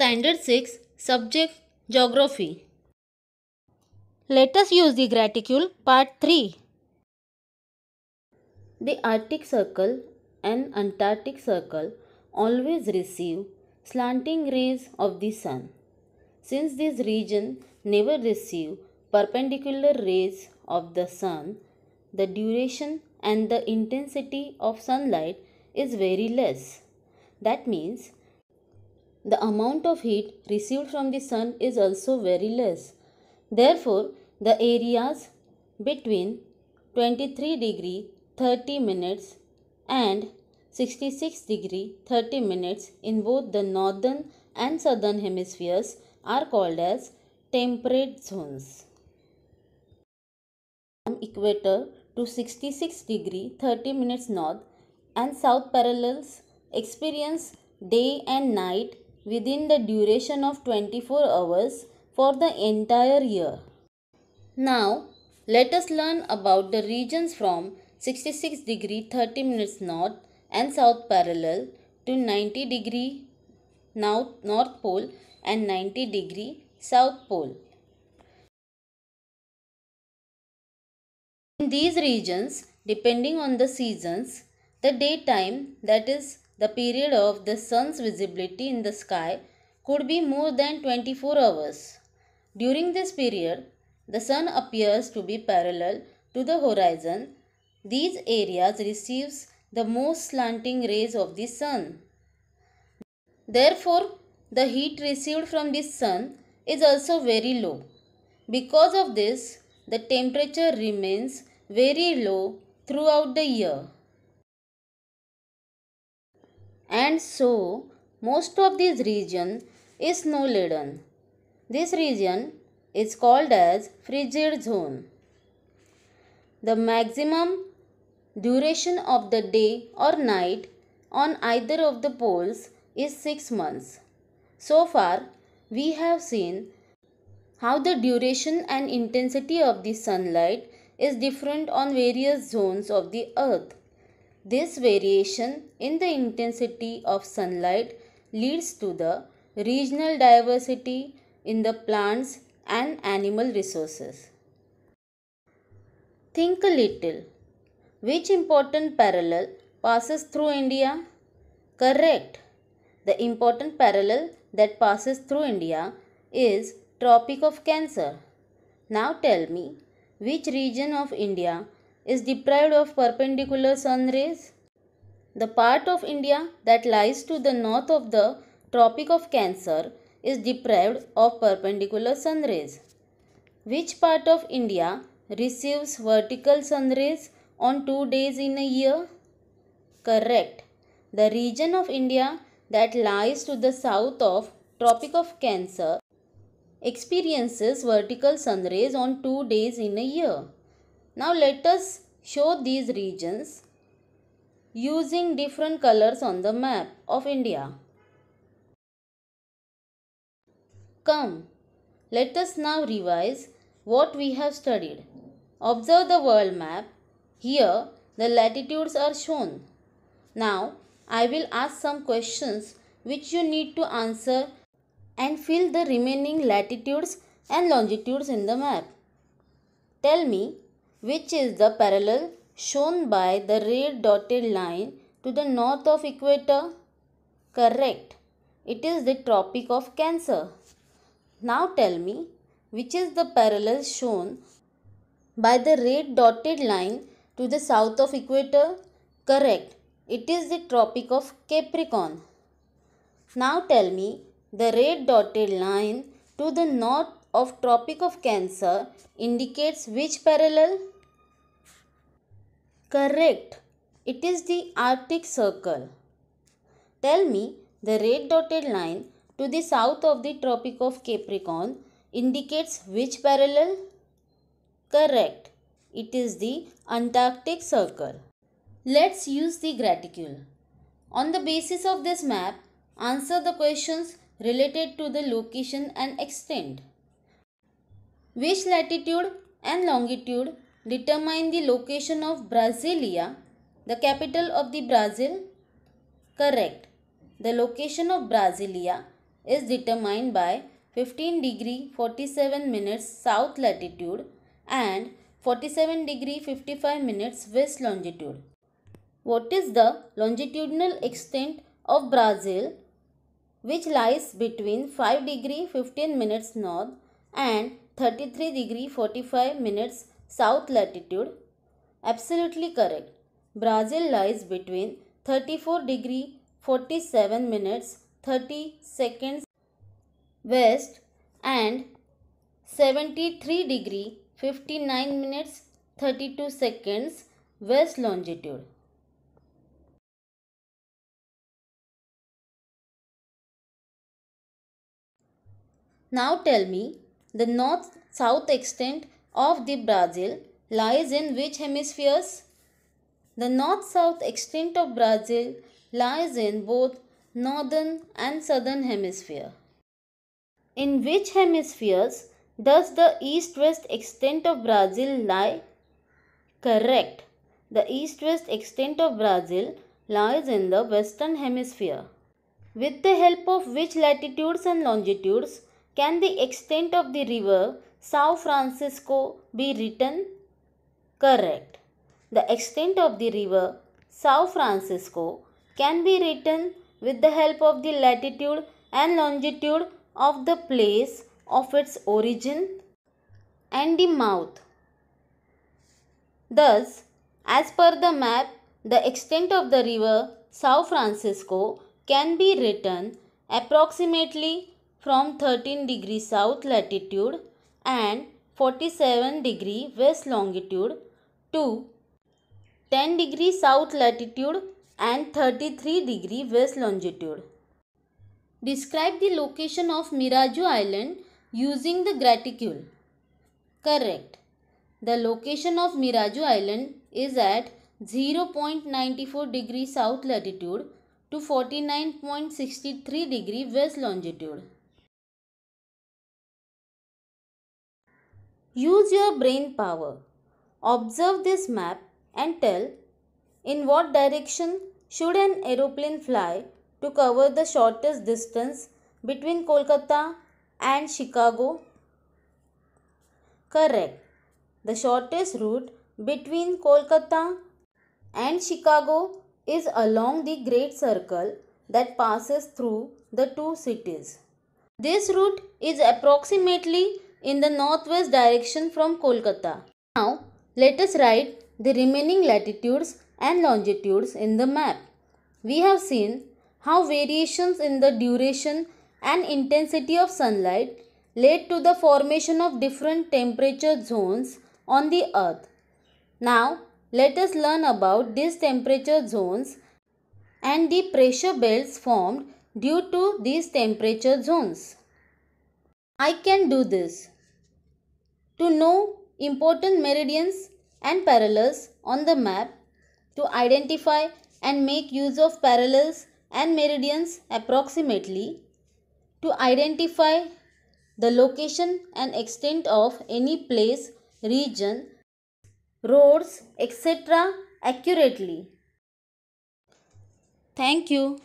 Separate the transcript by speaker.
Speaker 1: Standard 6 Subject Geography. Let us use the graticule part 3. The Arctic Circle and Antarctic Circle always receive slanting rays of the sun. Since this region never receive perpendicular rays of the sun, the duration and the intensity of sunlight is very less. That means the amount of heat received from the sun is also very less. Therefore, the areas between 23 degree 30 minutes and 66 degree 30 minutes in both the northern and southern hemispheres are called as temperate zones. From equator to 66 degree 30 minutes north and south parallels experience day and night within the duration of 24 hours for the entire year. Now, let us learn about the regions from 66 degree 30 minutes north and south parallel to 90 degree north north pole and 90 degree south pole. In these regions, depending on the seasons, the daytime that is the period of the sun's visibility in the sky could be more than 24 hours. During this period, the sun appears to be parallel to the horizon. These areas receives the most slanting rays of the sun. Therefore, the heat received from the sun is also very low. Because of this, the temperature remains very low throughout the year and so most of this region is snow laden. This region is called as frigid zone. The maximum duration of the day or night on either of the poles is 6 months. So far, we have seen how the duration and intensity of the sunlight is different on various zones of the earth. This variation in the intensity of sunlight leads to the regional diversity in the plants and animal resources. Think a little. Which important parallel passes through India? Correct. The important parallel that passes through India is Tropic of Cancer. Now tell me, which region of India is deprived of perpendicular sun rays? The part of India that lies to the north of the Tropic of Cancer is deprived of perpendicular sun rays. Which part of India receives vertical sun rays on two days in a year? Correct. The region of India that lies to the south of Tropic of Cancer experiences vertical sun rays on two days in a year. Now let us show these regions using different colors on the map of India. Come, let us now revise what we have studied. Observe the world map. Here the latitudes are shown. Now I will ask some questions which you need to answer and fill the remaining latitudes and longitudes in the map. Tell me which is the parallel shown by the red dotted line to the north of equator? Correct. It is the Tropic of Cancer. Now tell me, which is the parallel shown by the red dotted line to the south of equator? Correct. It is the Tropic of Capricorn. Now tell me, the red dotted line to the north of Tropic of Cancer indicates which parallel? Correct. It is the Arctic Circle. Tell me the red dotted line to the south of the Tropic of Capricorn indicates which parallel? Correct. It is the Antarctic Circle. Let's use the graticule. On the basis of this map, answer the questions related to the location and extent which latitude and longitude determine the location of Brasilia, the capital of the Brazil? Correct. The location of Brasilia is determined by 15 degree 47 minutes south latitude and 47 degree 55 minutes west longitude. What is the longitudinal extent of Brazil which lies between 5 degree 15 minutes north and 33 degree 45 minutes south latitude. Absolutely correct. Brazil lies between 34 degree 47 minutes 30 seconds west and 73 degree 59 minutes 32 seconds west longitude. Now tell me the north south extent of the Brazil lies in which hemispheres? The north south extent of Brazil lies in both northern and southern hemisphere. In which hemispheres does the east west extent of Brazil lie? Correct. The east west extent of Brazil lies in the western hemisphere. With the help of which latitudes and longitudes can the extent of the river Sao Francisco be written? Correct. The extent of the river Sao Francisco can be written with the help of the latitude and longitude of the place of its origin and the mouth. Thus, as per the map, the extent of the river Sao Francisco can be written approximately from 13 degree south latitude and 47 degree west longitude to 10 degree south latitude and 33 degree west longitude. Describe the location of Miraju Island using the graticule. Correct. The location of Miraju Island is at 0.94 degree south latitude to 49.63 degree west longitude. Use your brain power. Observe this map and tell in what direction should an aeroplane fly to cover the shortest distance between Kolkata and Chicago? Correct. The shortest route between Kolkata and Chicago is along the Great Circle that passes through the two cities. This route is approximately in the northwest direction from Kolkata. Now, let us write the remaining latitudes and longitudes in the map. We have seen how variations in the duration and intensity of sunlight led to the formation of different temperature zones on the earth. Now, let us learn about these temperature zones and the pressure belts formed due to these temperature zones. I can do this to know important meridians and parallels on the map, to identify and make use of parallels and meridians approximately, to identify the location and extent of any place, region, roads, etc. accurately. Thank you.